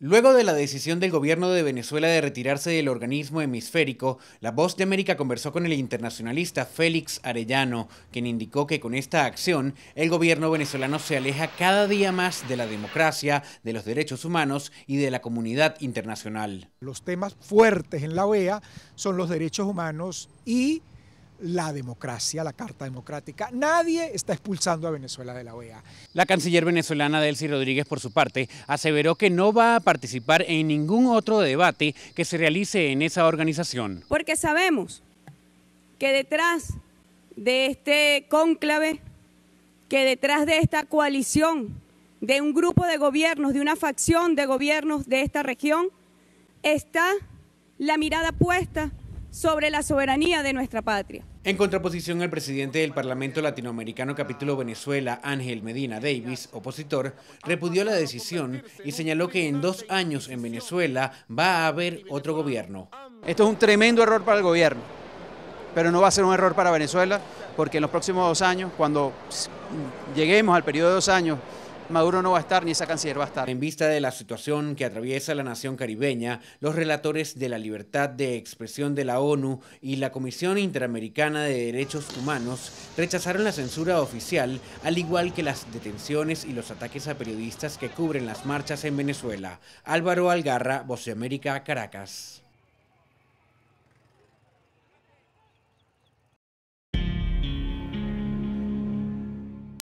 Luego de la decisión del gobierno de Venezuela de retirarse del organismo hemisférico, la Voz de América conversó con el internacionalista Félix Arellano, quien indicó que con esta acción el gobierno venezolano se aleja cada día más de la democracia, de los derechos humanos y de la comunidad internacional. Los temas fuertes en la OEA son los derechos humanos y la democracia, la Carta Democrática. Nadie está expulsando a Venezuela de la OEA. La canciller venezolana Delcy Rodríguez, por su parte, aseveró que no va a participar en ningún otro debate que se realice en esa organización. Porque sabemos que detrás de este cónclave, que detrás de esta coalición, de un grupo de gobiernos, de una facción de gobiernos de esta región, está la mirada puesta sobre la soberanía de nuestra patria. En contraposición, el presidente del Parlamento Latinoamericano capítulo Venezuela, Ángel Medina Davis, opositor, repudió la decisión y señaló que en dos años en Venezuela va a haber otro gobierno. Esto es un tremendo error para el gobierno, pero no va a ser un error para Venezuela, porque en los próximos dos años, cuando lleguemos al periodo de dos años Maduro no va a estar ni esa canciller va a estar. En vista de la situación que atraviesa la nación caribeña, los relatores de la libertad de expresión de la ONU y la Comisión Interamericana de Derechos Humanos rechazaron la censura oficial, al igual que las detenciones y los ataques a periodistas que cubren las marchas en Venezuela. Álvaro Algarra, Voceamérica, América, Caracas.